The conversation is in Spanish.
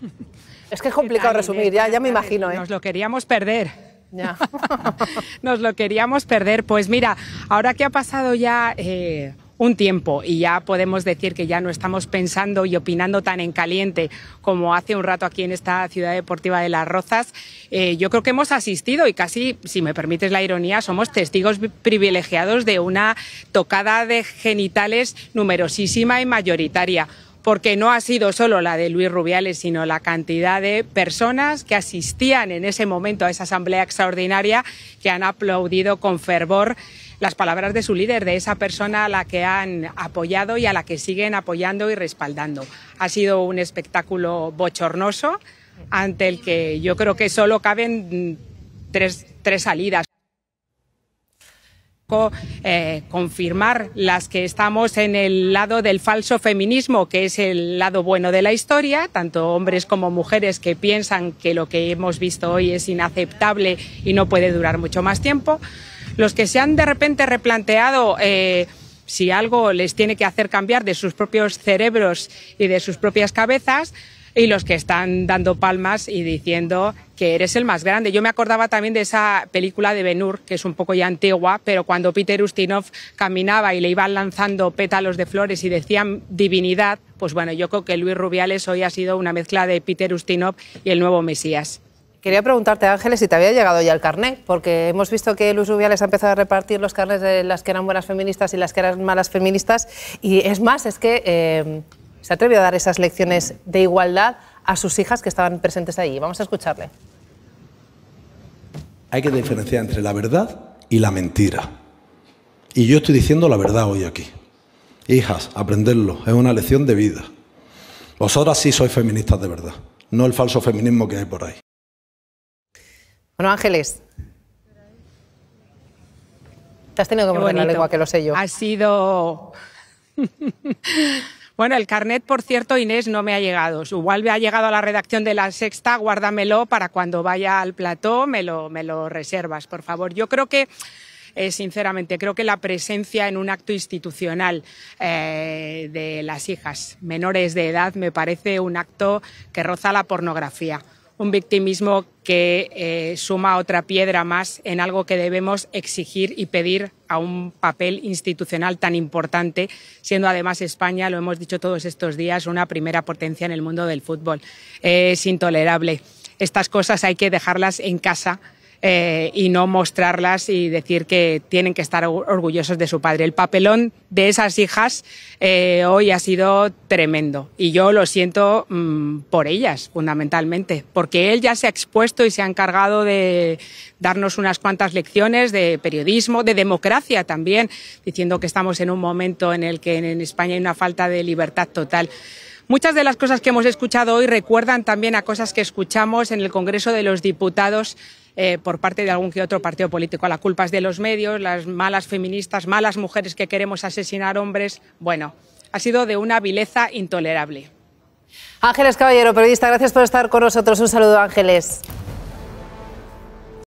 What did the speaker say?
Es que es complicado resumir, ya, ya me imagino. ¿eh? Nos lo queríamos perder. Nos lo queríamos perder. Pues mira, ahora que ha pasado ya... Eh, un tiempo y ya podemos decir que ya no estamos pensando y opinando tan en caliente como hace un rato aquí en esta ciudad deportiva de Las Rozas. Eh, yo creo que hemos asistido y casi, si me permites la ironía, somos testigos privilegiados de una tocada de genitales numerosísima y mayoritaria porque no ha sido solo la de Luis Rubiales, sino la cantidad de personas que asistían en ese momento a esa asamblea extraordinaria que han aplaudido con fervor las palabras de su líder, de esa persona a la que han apoyado y a la que siguen apoyando y respaldando. Ha sido un espectáculo bochornoso ante el que yo creo que solo caben mm, tres, tres salidas. Eh, confirmar las que estamos en el lado del falso feminismo, que es el lado bueno de la historia, tanto hombres como mujeres que piensan que lo que hemos visto hoy es inaceptable y no puede durar mucho más tiempo, los que se han de repente replanteado eh, si algo les tiene que hacer cambiar de sus propios cerebros y de sus propias cabezas, y los que están dando palmas y diciendo que eres el más grande. Yo me acordaba también de esa película de Benur, que es un poco ya antigua, pero cuando Peter Ustinov caminaba y le iban lanzando pétalos de flores y decían divinidad, pues bueno, yo creo que Luis Rubiales hoy ha sido una mezcla de Peter Ustinov y el nuevo Mesías. Quería preguntarte, Ángeles, si te había llegado ya el carnet, porque hemos visto que Luis Rubiales ha empezado a repartir los carnes de las que eran buenas feministas y las que eran malas feministas, y es más, es que... Eh, se atreve a dar esas lecciones de igualdad a sus hijas que estaban presentes allí. Vamos a escucharle. Hay que diferenciar entre la verdad y la mentira. Y yo estoy diciendo la verdad hoy aquí. Hijas, aprenderlo, es una lección de vida. Vosotras sí sois feministas de verdad, no el falso feminismo que hay por ahí. Bueno, Ángeles, te has tenido que mover la lengua, que lo sé yo. Ha sido bueno, el carnet, por cierto, Inés, no me ha llegado. Igual ha llegado a la redacción de La Sexta, guárdamelo para cuando vaya al plató, me lo, me lo reservas, por favor. Yo creo que... Eh, sinceramente. Creo que la presencia en un acto institucional eh, de las hijas menores de edad me parece un acto que roza la pornografía, un victimismo que eh, suma otra piedra más en algo que debemos exigir y pedir a un papel institucional tan importante, siendo además España, lo hemos dicho todos estos días, una primera potencia en el mundo del fútbol. es intolerable. Estas cosas hay que dejarlas en casa eh, y no mostrarlas y decir que tienen que estar orgullosos de su padre. El papelón de esas hijas eh, hoy ha sido tremendo y yo lo siento mm, por ellas fundamentalmente, porque él ya se ha expuesto y se ha encargado de darnos unas cuantas lecciones de periodismo, de democracia también, diciendo que estamos en un momento en el que en España hay una falta de libertad total. Muchas de las cosas que hemos escuchado hoy recuerdan también a cosas que escuchamos en el Congreso de los Diputados eh, por parte de algún que otro partido político. La culpa es de los medios, las malas feministas, malas mujeres que queremos asesinar hombres. Bueno, ha sido de una vileza intolerable. Ángeles Caballero, periodista, gracias por estar con nosotros. Un saludo, Ángeles.